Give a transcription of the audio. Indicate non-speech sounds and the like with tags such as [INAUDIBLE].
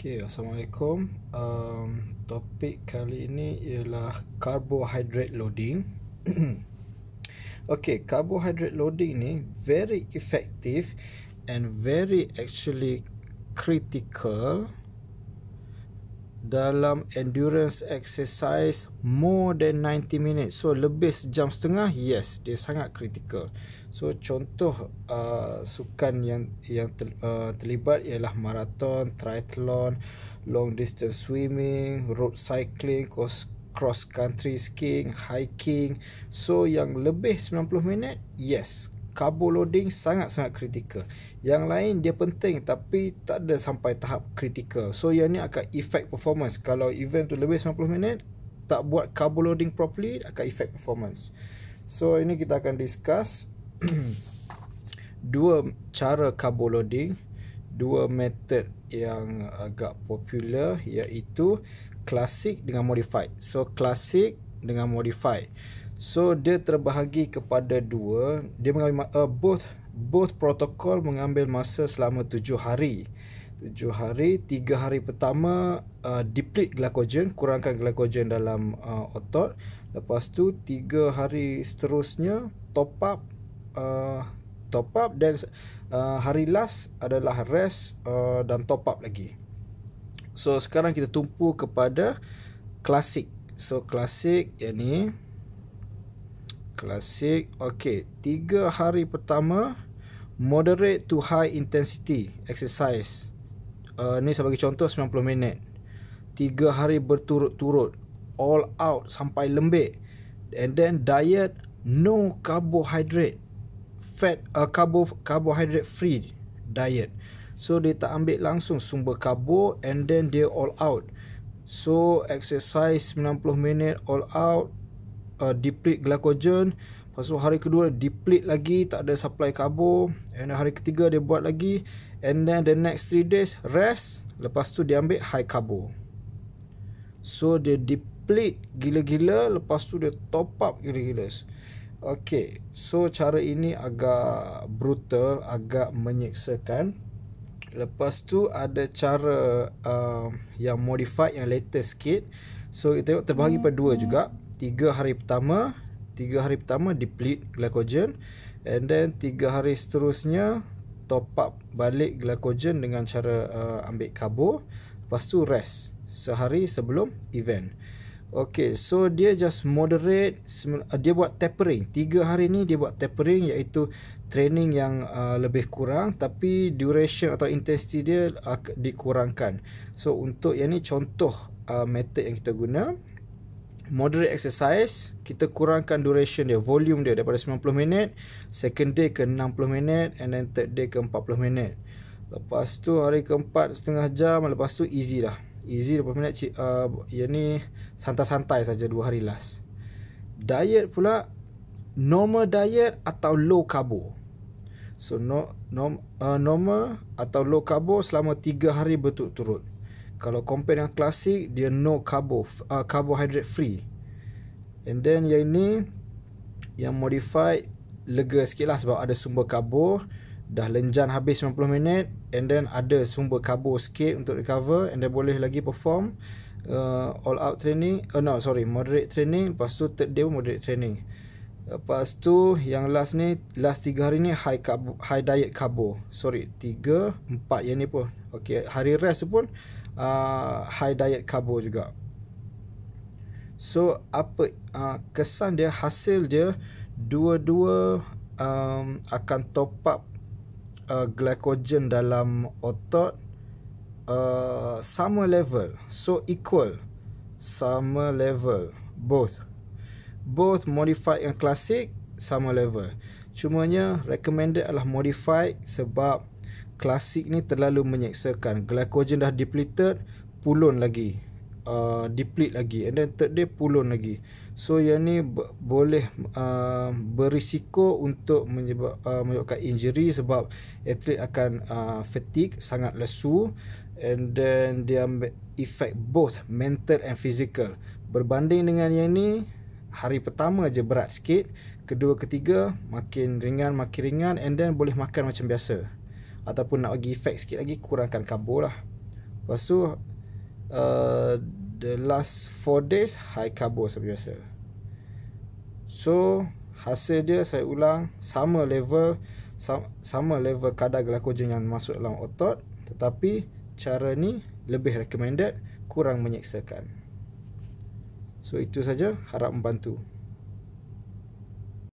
Okay, Assalamualaikum um, Topik kali ini ialah Carbohydrate loading [COUGHS] Okay, carbohydrate loading ni Very effective And very actually Critical dalam endurance exercise more than 90 minutes so lebih sejam setengah yes dia sangat critical so contoh uh, sukan yang yang ter, uh, terlibat ialah maraton, triathlon long distance swimming road cycling cross cross country skiing hiking so yang lebih 90 minit yes carbo loading sangat-sangat kritikal. Yang lain dia penting tapi tak ada sampai tahap kritikal. So yang ni akan effect performance. Kalau event tu lebih 90 minit, tak buat carbo loading properly akan effect performance. So ini kita akan discuss [CLEARS THROAT] dua cara carbo loading, dua method yang agak popular iaitu classic dengan modified. So classic dengan modified. So dia terbahagi kepada dua. Dia mengambil uh, both both protokol mengambil masa selama tujuh hari. Tujuh hari, tiga hari pertama uh, deplete glycogen, kurangkan glycogen dalam uh, otot. Lepas tu tiga hari seterusnya top up uh, top up dan uh, hari last adalah rest uh, dan top up lagi. So sekarang kita tumpu kepada klasik. So klasik yang ni. Klasik Okay Tiga hari pertama Moderate to high intensity Exercise uh, Ni saya bagi contoh 90 minit Tiga hari berturut-turut All out sampai lembek. And then diet No carbohydrate Fat uh, carbo, Carbohydrate free Diet So dia tak ambil langsung sumber karbo And then dia all out So exercise 90 minit all out uh, deplete glycogen lepas tu hari kedua deplete lagi tak ada supply karbo and hari ketiga dia buat lagi and then the next 3 days rest lepas tu dia ambil high karbo so dia deplete gila-gila lepas tu dia top up gila-gila Okay, so cara ini agak brutal, agak menyeksakan. Lepas tu ada cara uh, yang modified, yang latest sikit. So kita tengok terbahagi pada dua juga tiga hari pertama tiga hari pertama deplete glycogen and then tiga hari seterusnya top up balik glycogen dengan cara uh, ambil karbo lepas tu rest sehari sebelum event Okay, so dia just moderate uh, dia buat tapering Tiga hari ni dia buat tapering iaitu training yang uh, lebih kurang tapi duration atau intensity dia uh, dikurangkan so untuk yang ni contoh uh, method yang kita guna moderate exercise kita kurangkan duration dia volume dia daripada 90 minit second day ke 60 minit and then third day ke 40 minit lepas tu hari keempat setengah jam lepas tu easy lah, easy 20 minit uh, yang ni santai-santai saja 2 hari last diet pula normal diet atau low carb. so no, no uh, normal atau low carb selama 3 hari berturut-turut kalau compare dengan klasik dia no carbo uh, carbohydrate free and then yang ini yang modified lega sikit lah sebab ada sumber karbo dah lenjan habis 90 minit and then ada sumber karbo sikit untuk recover and then boleh lagi perform uh, all out training oh no sorry moderate training lepas tu third day moderate training lepas tu yang last ni last 3 hari ni high carbo, high diet karbo sorry 3 4 yang ni pun okay hari rest tu pun uh, high diet carbo juga. So apa uh, kesan dia hasil dia dua-dua um, akan top up uh, glycogen dalam otot uh, sama level. So equal sama level both. Both modified yang klasik sama level. Cumanya recommended adalah modified sebab klasik ni terlalu menyeksakan glycogen dah depleted pulun lagi uh, deplete lagi and then third day pulun lagi so yang ni boleh uh, berisiko untuk menyebab, uh, menyebabkan injury sebab atlet akan uh, fatigue sangat lesu and then dia effect both mental and physical berbanding dengan yang ni hari pertama je berat sikit kedua ketiga makin ringan makin ringan and then boleh makan macam biasa Ataupun nak bagi efek sikit lagi Kurangkan carbon lah Lepas tu uh, The last 4 days High carbon seperti biasa So Hasil dia saya ulang Sama level Sama level kadar glycogen yang masuk dalam otot Tetapi Cara ni Lebih recommended Kurang menyeksakan So itu saja Harap membantu